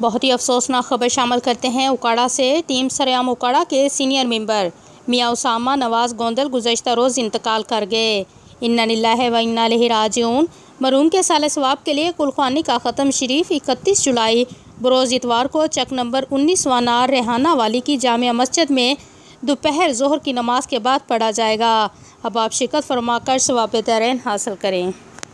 बहुत ही अफसोसनाक खबर शामिल करते हैं उकाड़ा से टीम सरेआम उकाड़ा के सीनियर मेंबर मियाँ उसामा नवाज़ गोंदल गुजशत रोज़ इंतकाल कर गए इन्ना है व इन्ना राजून मरूम के साल स्वाब के लिए कुलखानी का ख़त्म शरीफ इकतीस जुलाई बरोज़ इतवार को चक नंबर उन्नीस वनार रेहाना वाली की जाम मस्जिद में दोपहर जहर की नमाज के बाद पढ़ा जाएगा अब आप शिकत फरमा कर सवाब तरन हासिल करें